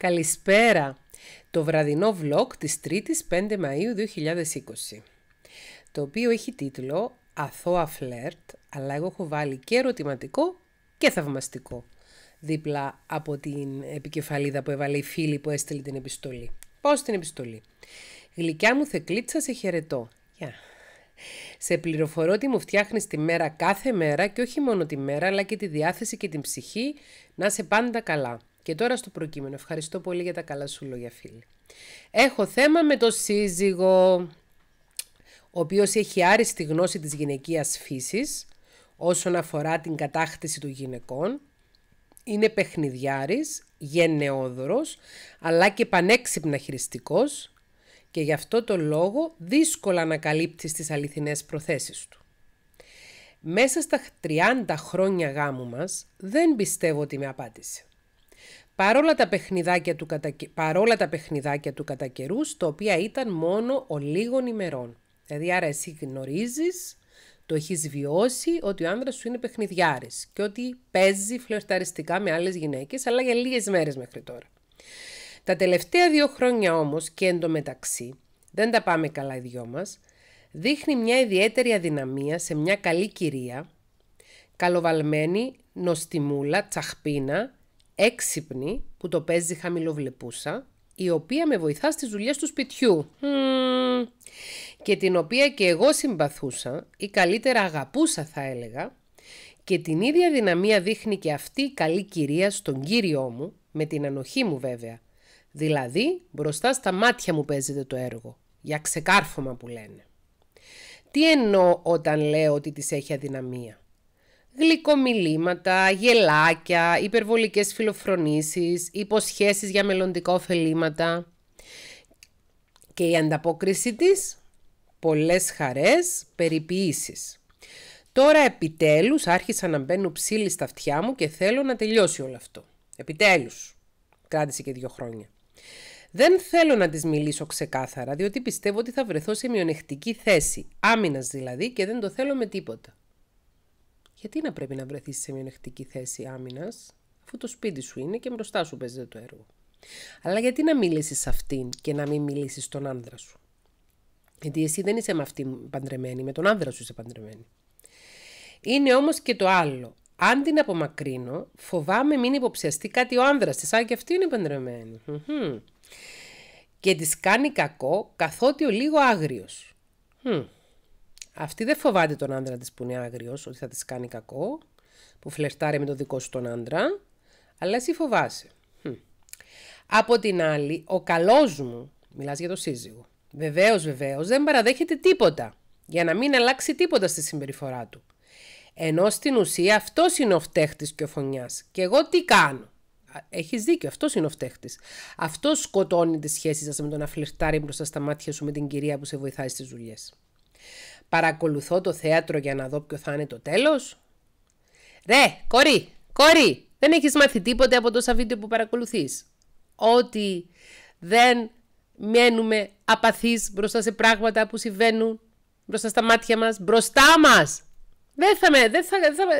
Καλησπέρα! Το βραδινό vlog της 3ης 5 Μαΐου 2020 το οποίο έχει τίτλο «Αθώα φλερτ» αλλά εγώ έχω βάλει και ερωτηματικό και θαυμαστικό δίπλα από την επικεφαλίδα που έβαλε η φίλη που έστειλε την επιστολή. Πώς την επιστολή. Γλυκιά μου θεκλίτσα σε χαιρετώ. Γεια. Σε πληροφορώ ότι μου φτιάχνεις τη μέρα κάθε μέρα και όχι μόνο τη μέρα αλλά και τη διάθεση και την ψυχή να σε πάντα καλά. Και τώρα στο προκείμενο. Ευχαριστώ πολύ για τα καλά σου λόγια, φίλοι. Έχω θέμα με τον σύζυγο, ο οποίος έχει άριστη γνώση της γυναικείας φύσης, όσον αφορά την κατάκτηση των γυναικών. Είναι παιχνιδιάρης, γενναιόδωρος, αλλά και πανέξυπνα χειριστικός και γι' αυτό το λόγο δύσκολα ανακαλύπτει τις αληθινές προθέσεις του. Μέσα στα 30 χρόνια γάμου μας δεν πιστεύω ότι με απάντησε. Παρόλα τα παιχνιδάκια του κατα... παρόλα τα παιχνιδάκια του κατά καιρούς, οποία ήταν μόνο ο λίγων ημερών. Δηλαδή, άρα εσύ γνωρίζεις, το έχεις βιώσει ότι ο άνδρας σου είναι παιχνιδιάρης και ότι παίζει φλερταριστικά με άλλες γυναίκες, αλλά για λίγες μέρες μέχρι τώρα. Τα τελευταία δύο χρόνια όμως και εντωμεταξύ, δεν τα πάμε καλά οι δυο μας, δείχνει μια ιδιαίτερη αδυναμία σε μια καλή κυρία, καλοβαλμένη, νοστιμούλα, τσαχπίνα, έξυπνη που το παίζει χαμηλοβλεπούσα, η οποία με βοηθά στις δουλειές του σπιτιού και την οποία και εγώ συμπαθούσα ή καλύτερα αγαπούσα θα έλεγα και την ίδια δυναμία δείχνει και αυτή η καλή κυρία στον κύριό μου, με την ανοχή μου βέβαια. Δηλαδή, μπροστά στα μάτια μου παίζεται το έργο, για ξεκάρφωμα που λένε. Τι εννοώ όταν λέω ότι της έχει αδυναμία γλυκομιλήματα, γελάκια, υπερβολικές φιλοφρονήσεις, υποσχέσεις για μελλοντικά ωφελήματα. Και η ανταπόκριση της, πολλές χαρές, περιποιήσεις. Τώρα επιτέλους άρχισα να μπαίνουν ψήλοι στα αυτιά μου και θέλω να τελειώσει όλο αυτό. Επιτέλους. Κράτησε και δύο χρόνια. Δεν θέλω να τις μιλήσω ξεκάθαρα, διότι πιστεύω ότι θα βρεθώ σε μειονεκτική θέση, άμυνας δηλαδή, και δεν το θέλω με τίποτα γιατί να πρέπει να βρεθείς σε μειονεκτική θέση άμυνας, αφού το σπίτι σου είναι και μπροστά σου παίζεται το έργο. Αλλά γιατί να μιλήσει σε αυτήν και να μην μιλήσει στον άνδρα σου. Γιατί εσύ δεν είσαι με αυτήν παντρεμένη, με τον άνδρα σου είσαι παντρεμένη. Είναι όμως και το άλλο. Αν την απομακρύνω, φοβάμαι μην υποψιαστεί κάτι ο άνδρας της, σαν και αυτή είναι παντρεμένη. Και της κάνει κακό, καθότι ο λίγο άγριος. Αυτή δεν φοβάται τον άντρα της που είναι άγριος, ότι θα της κάνει κακό, που φλερτάρει με τον δικό σου τον άντρα, αλλά εσύ φοβάσαι. Hm. Από την άλλη, ο καλός μου, μιλάς για το σύζυγο, βεβαίως βεβαίως δεν παραδέχεται τίποτα για να μην αλλάξει τίποτα στη συμπεριφορά του. Ενώ στην ουσία αυτός είναι ο φταίχτης και ο φωνιάς. Και εγώ τι κάνω. Έχεις δίκιο, αυτός είναι ο φταίχτης. Αυτός σκοτώνει τη σχέση σας με το να φλερτάρει μπροστά στα μάτια σου με την κυρία που σε βοηθάει στις δουλειές παρακολουθώ το θέατρο για να δω ποιο θα είναι το τέλος. Ρε, κορί, κορί, δεν έχεις μάθει τίποτε από τόσα βίντεο που παρακολουθείς. Ότι δεν μένουμε απαθείς μπροστά σε πράγματα που συμβαίνουν μπροστά στα μάτια μας, μπροστά μας. Δεν θα, με, δεν θα,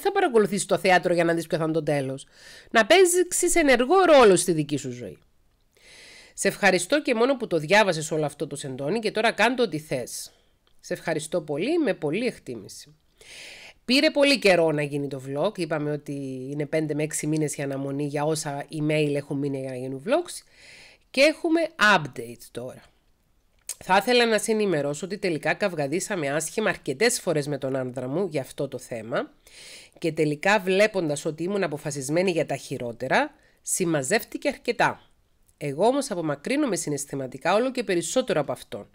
θα, παρακολουθήσεις το θέατρο για να δεις ποιο θα είναι το τέλος. Να παίζεις ενεργό ρόλο στη δική σου ζωή. Σε ευχαριστώ και μόνο που το διάβασες όλο αυτό το σεντόνι και τώρα κάντε ό,τι θες. Σε ευχαριστώ πολύ, με πολύ εκτίμηση. Πήρε πολύ καιρό να γίνει το vlog. Είπαμε ότι είναι 5 με 6 μήνες για αναμονή για όσα email έχουν μείνει για να γίνουν vlogs. Και έχουμε update τώρα. Θα ήθελα να σε ενημερώσω ότι τελικά καυγαδίσαμε άσχημα αρκετές φορές με τον άνδρα μου για αυτό το θέμα και τελικά βλέποντας ότι ήμουν αποφασισμένη για τα χειρότερα, συμμαζεύτηκε αρκετά. Εγώ όμως απομακρύνομαι συναισθηματικά όλο και περισσότερο από αυτόν.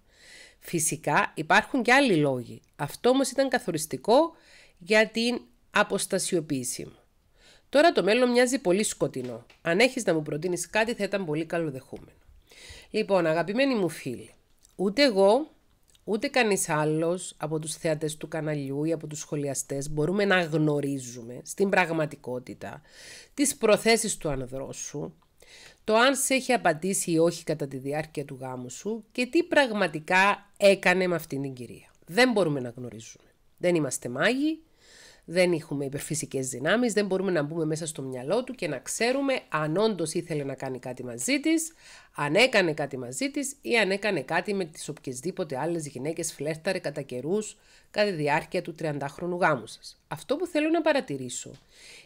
Φυσικά υπάρχουν και άλλοι λόγοι. Αυτό όμως ήταν καθοριστικό για την αποστασιοποίηση μου. Τώρα το μέλλον μοιάζει πολύ σκοτεινό. Αν έχεις να μου προτείνεις κάτι θα ήταν πολύ καλοδεχούμενο. Λοιπόν, αγαπημένοι μου φίλοι, ούτε εγώ, ούτε κανείς άλλος από τους θεατές του καναλιού ή από τους σχολιαστές μπορούμε να γνωρίζουμε στην πραγματικότητα τις προθέσεις του σου το αν σε έχει απαντήσει ή όχι κατά τη διάρκεια του γάμου σου και τι πραγματικά έκανε με αυτήν την κυρία. Δεν μπορούμε να γνωρίζουμε. Δεν είμαστε μάγοι, δεν έχουμε υπερφυσικές δυνάμεις, δεν μπορούμε να μπούμε μέσα στο μυαλό του και να ξέρουμε αν όντως ήθελε να κάνει κάτι μαζί της, αν έκανε κάτι μαζί της ή αν έκανε κάτι με τις οποιασδήποτε άλλες γυναίκες φλέρταρε κατά καιρούς κατά τη διάρκεια του 30χρονου γάμου σας. Αυτό που θέλω να παρατηρήσω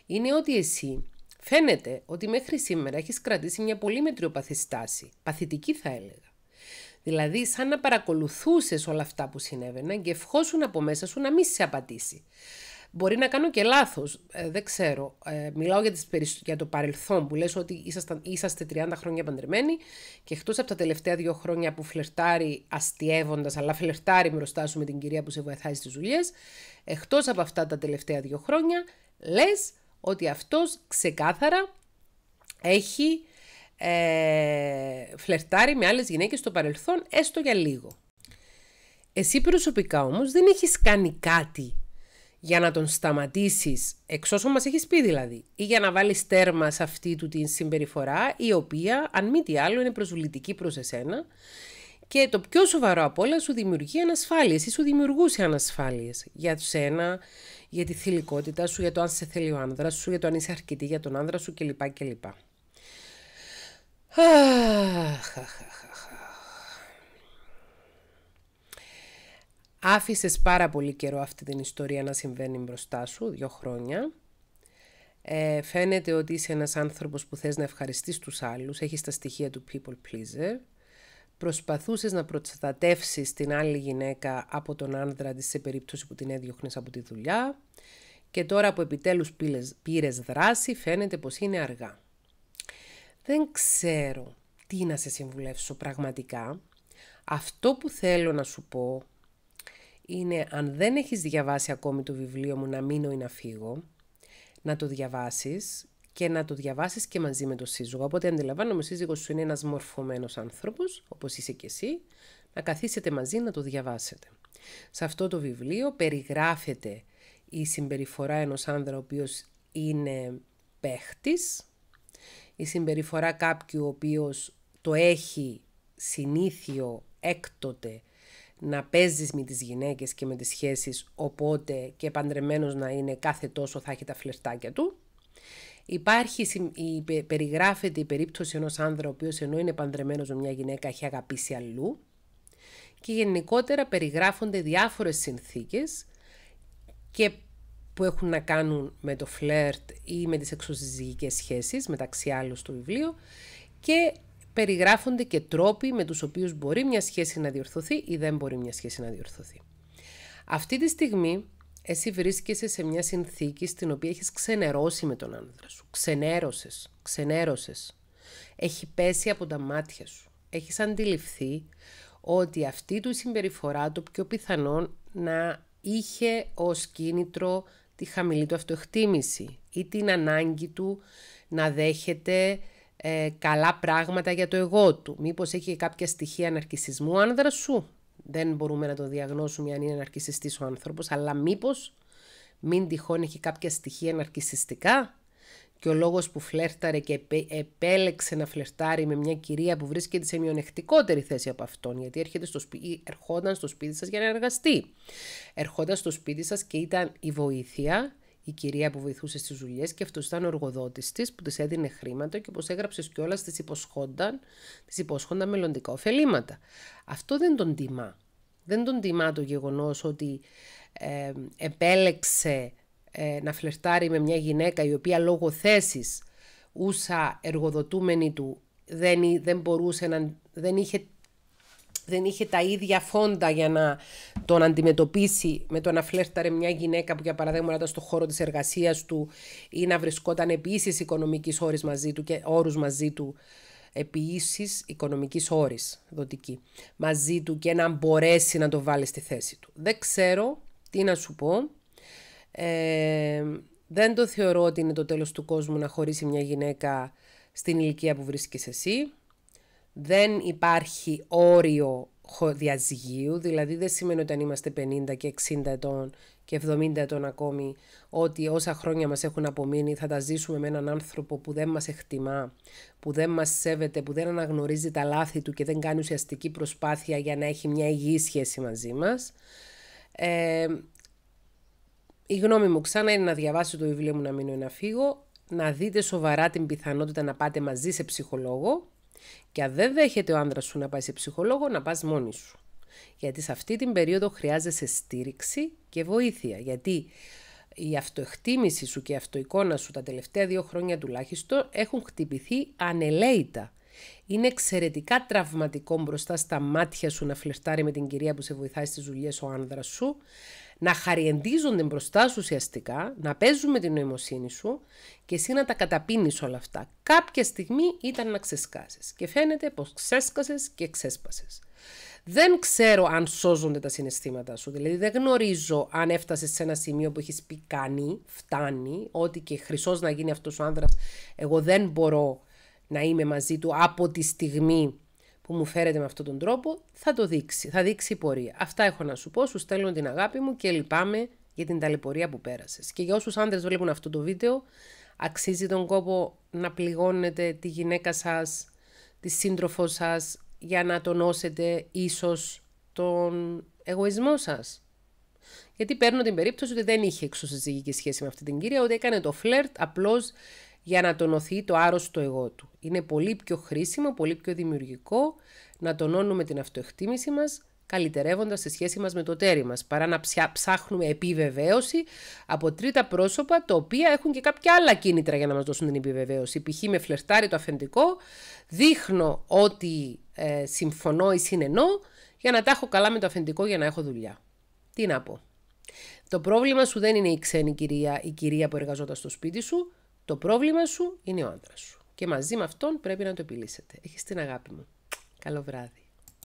είναι ότι εσύ Φαίνεται ότι μέχρι σήμερα έχεις κρατήσει μια πολύ μετριοπαθή στάση, παθητική θα έλεγα. Δηλαδή, σαν να παρακολουθούσες όλα αυτά που συνέβαιναν και ευχόσουν από μέσα σου να μην σε απατήσει. Μπορεί να κάνω και λάθος, ε, δεν ξέρω. Ε, μιλάω για, τις, για το παρελθόν που λες ότι ήσασταν, είσαστε 30 χρόνια παντρεμένοι και εκτός από τα τελευταία δύο χρόνια που φλερτάρει αστείευοντας, αλλά φλερτάρει μπροστά σου με την κυρία που σε βοηθάει στις δουλειές, εκτός από αυτά τα τελευταία δύο χρόνια λες ότι αυτός ξεκάθαρα έχει ε, φλερτάρει με άλλες γυναίκες στο παρελθόν έστω για λίγο. Εσύ προσωπικά όμως δεν έχεις κάνει κάτι για να τον σταματήσεις, εξ όσων μας έχεις πει δηλαδή, ή για να βάλεις τέρμα σε αυτή του την συμπεριφορά, η οποία αν μη τι άλλο είναι προσβλητική προς εσένα και το πιο σοβαρό απ' όλα σου δημιουργεί ανασφάλειες ή σου δημιουργούσε ανασφάλειες για σένα, για τη θηλυκότητά σου, για το αν σε θέλει ο άνδρας σου, για το αν είσαι αρκετή για τον άνδρα σου κλπ. κλπ. Άφησες πάρα πολύ καιρό αυτή την ιστορία να συμβαίνει μπροστά σου, δύο χρόνια. Ε, φαίνεται ότι είσαι ένας άνθρωπος που θες να ευχαριστείς τους άλλους, έχεις τα στοιχεία του people pleaser προσπαθούσες να προστατεύσεις την άλλη γυναίκα από τον άνδρα της σε περίπτωση που την έδιωχνες από τη δουλειά και τώρα που επιτέλους πήρες δράση φαίνεται πως είναι αργά. Δεν ξέρω τι να σε συμβουλεύσω πραγματικά. Αυτό που θέλω να σου πω είναι αν δεν έχεις διαβάσει ακόμη το βιβλίο μου «Να μείνω ή να φύγω», να το διαβάσεις και να το διαβάσεις και μαζί με τον σύζυγο. Οπότε αντιλαμβάνομαι, ο σύζυγος σου είναι ένας μορφωμένος άνθρωπος, όπως είσαι και εσύ, να καθίσετε μαζί να το διαβάσετε. Σε αυτό το βιβλίο περιγράφεται η συμπεριφορά ενός άνδρα ο οποίος είναι παίχτης, η συμπεριφορά κάποιου ο οποίος το έχει συνήθιο έκτοτε να παίζεις με τις γυναίκες και με τις σχέσεις, οπότε και παντρεμένος να είναι κάθε τόσο θα έχει τα φλερτάκια του. Υπάρχει, περιγράφεται η περίπτωση ενός άνδρα ο οποίος ενώ είναι παντρεμένος με μια γυναίκα έχει αγαπήσει αλλού και γενικότερα περιγράφονται διάφορες συνθήκες και που έχουν να κάνουν με το φλερτ ή με τις εξωσυζυγικές σχέσεις μεταξύ άλλων στο βιβλίο και περιγράφονται και τρόποι με τους οποίους μπορεί μια σχέση να διορθωθεί ή δεν μπορεί μια σχέση να διορθωθεί. Αυτή τη στιγμή εσύ βρίσκεσαι σε μια συνθήκη στην οποία έχεις ξενερώσει με τον άνδρα σου. Ξενέρωσες, ξενέρωσες. Έχει πέσει από τα μάτια σου. Έχεις αντιληφθεί ότι αυτή του συμπεριφορά το πιο πιθανό να είχε ως κίνητρο τη χαμηλή του αυτοεκτίμηση ή την ανάγκη του να δέχεται ε, καλά πράγματα για το εγώ του. Μήπως έχει κάποια στοιχεία αναρκησισμού άνδρα σου. Δεν μπορούμε να το διαγνώσουμε αν είναι ναρκισιστής ο άνθρωπος, αλλά μήπως μην τυχόν έχει κάποια στοιχεία ναρκισιστικά και ο λόγος που φλέρταρε και επέλεξε να φλερτάρει με μια κυρία που βρίσκεται σε μειονεκτικότερη θέση από αυτόν, γιατί έρχεται στο σπίτι, ερχόταν στο σπίτι σας για να εργαστεί. Ερχόταν στο σπίτι σας και ήταν η βοήθεια η κυρία που βοηθούσε στις δουλειές και αυτός ήταν ο εργοδότης της που της έδινε χρήματα και όπως έγραψες κιόλας της υποσχόνταν, της υποσχόνταν μελλοντικά ωφελήματα. Αυτό δεν τον τιμά. Δεν τον τιμά το γεγονός ότι επέλεξε ε, να φλερτάρει με μια γυναίκα η οποία λόγω θέσης ούσα εργοδοτούμενη του δεν, δεν μπορούσε να. δεν είχε δεν είχε τα ίδια φόντα για να τον αντιμετωπίσει με το να φλέρταρε μια γυναίκα που για παράδειγμα ήταν στον χώρο της εργασίας του ή να βρισκόταν επίσης οικονομικής όρης μαζί του και όρους μαζί του επίσης οικονομικής όρης δοτική μαζί του και να μπορέσει να το βάλει στη θέση του. Δεν ξέρω τι να σου πω. Ε, δεν το θεωρώ ότι είναι το τέλος του κόσμου να χωρίσει μια γυναίκα στην ηλικία που βρίσκεις εσύ δεν υπάρχει όριο διαζυγίου, δηλαδή δεν σημαίνει ότι αν είμαστε 50 και 60 ετών και 70 ετών ακόμη, ότι όσα χρόνια μας έχουν απομείνει θα τα ζήσουμε με έναν άνθρωπο που δεν μας εκτιμά, που δεν μας σέβεται, που δεν αναγνωρίζει τα λάθη του και δεν κάνει ουσιαστική προσπάθεια για να έχει μια υγιή σχέση μαζί μας. Ε, η γνώμη μου ξανά είναι να διαβάσω το βιβλίο μου «Να μείνω ή να φύγω», να δείτε σοβαρά την πιθανότητα να πάτε μαζί σε ψυχολόγο, και αν δεν δέχεται ο άνδρας σου να πάει σε ψυχολόγο, να πας μόνη σου. Γιατί σε αυτή την περίοδο χρειάζεσαι στήριξη και βοήθεια. Γιατί η αυτοεκτίμηση σου και η αυτοεικόνα σου τα τελευταία δύο χρόνια τουλάχιστον έχουν χτυπηθεί ανελαίητα. Είναι εξαιρετικά τραυματικό μπροστά στα μάτια σου να φλερτάρει με την κυρία που σε βοηθάει στις δουλειές ο άνδρας σου, να χαριεντίζονται μπροστά σου ουσιαστικά, να παίζουν με την νοημοσύνη σου και εσύ να τα καταπίνεις όλα αυτά. Κάποια στιγμή ήταν να ξεσκάσεις. και φαίνεται πως ξέσκασες και ξέσπασες. Δεν ξέρω αν σώζονται τα συναισθήματά σου. Δηλαδή, δεν γνωρίζω αν έφτασες σε ένα σημείο που έχεις πει κάνει, φτάνει, ότι και χρυσός να γίνει αυτός ο άνδρας, εγώ δεν μπορώ να είμαι μαζί του από τη στιγμή που μου φέρετε με αυτόν τον τρόπο, θα το δείξει, θα δείξει η πορεία. Αυτά έχω να σου πω, σου στέλνω την αγάπη μου και λυπάμαι για την ταλαιπωρία που πέρασες. Και για όσους άντρες βλέπουν αυτό το βίντεο, αξίζει τον κόπο να πληγώνετε τη γυναίκα σας, τη σύντροφό σας, για να τονώσετε ίσως τον εγωισμό σας. Γιατί παίρνω την περίπτωση ότι δεν είχε εξωσυζυγική σχέση με αυτή την κυρία, ότι έκανε το φλερτ απλώς για να τονωθεί το άρρωστο εγώ του. Είναι πολύ πιο χρήσιμο, πολύ πιο δημιουργικό να τονώνουμε την αυτοεκτίμηση μας καλυτερεύοντας τη σχέση μας με το τέρι μας, παρά να ψάχνουμε επιβεβαίωση από τρίτα πρόσωπα, τα οποία έχουν και κάποια άλλα κίνητρα για να μας δώσουν την επιβεβαίωση. Π.χ. με φλερτάρι το αφεντικό, δείχνω ότι ε, συμφωνώ ή συνενώ για να τα έχω καλά με το αφεντικό για να έχω δουλειά. Τι να πω. Το πρόβλημα σου δεν είναι η ξένη κυρία, η κυρία που εργαζόταν στο σπίτι σου. Το πρόβλημα σου είναι ο άντρας σου. Και μαζί με αυτόν πρέπει να το επιλύσετε. Έχεις την αγάπη μου. Καλό βράδυ.